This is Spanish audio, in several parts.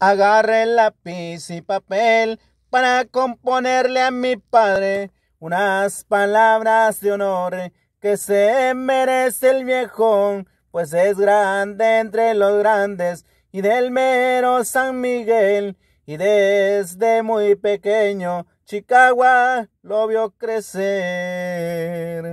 Agarre lápiz y papel para componerle a mi padre unas palabras de honor que se merece el viejón pues es grande entre los grandes y del mero San Miguel. Y desde muy pequeño Chicago lo vio crecer.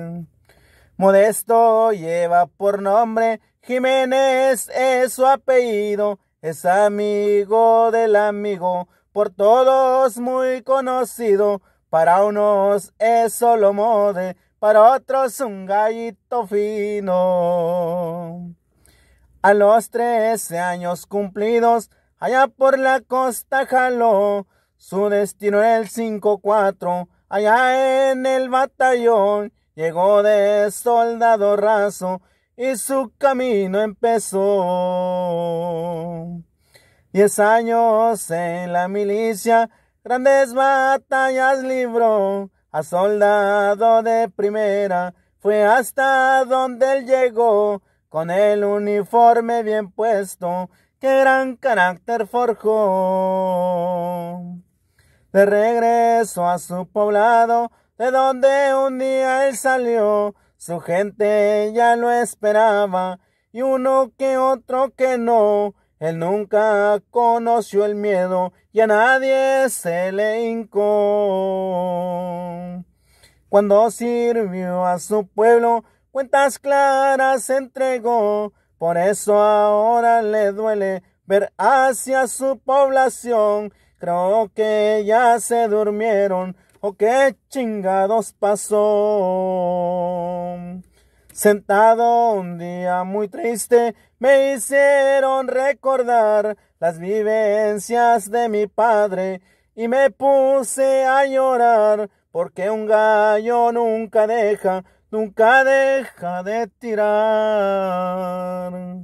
Modesto lleva por nombre, Jiménez es su apellido, es amigo del amigo, por todos muy conocido. Para unos es solo mode, para otros un gallito fino. A los trece años cumplidos, allá por la costa jaló su destino el 5-4, allá en el batallón. Llegó de soldado raso y su camino empezó. Diez años en la milicia, grandes batallas libró, a soldado de primera, fue hasta donde él llegó, con el uniforme bien puesto, que gran carácter forjó. De regreso a su poblado, de donde un día él salió, su gente ya lo esperaba y uno que otro que no. Él nunca conoció el miedo y a nadie se le hincó. Cuando sirvió a su pueblo, cuentas claras entregó. Por eso ahora le duele ver hacia su población. Creo que ya se durmieron qué chingados pasó? Sentado un día muy triste, me hicieron recordar las vivencias de mi padre y me puse a llorar porque un gallo nunca deja, nunca deja de tirar.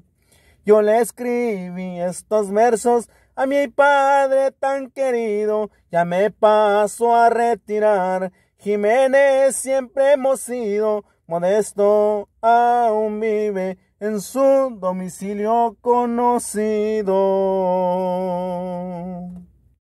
Yo le escribí estos versos a mi padre tan querido, ya me paso a retirar. Jiménez siempre hemos sido modesto, aún vive en su domicilio conocido.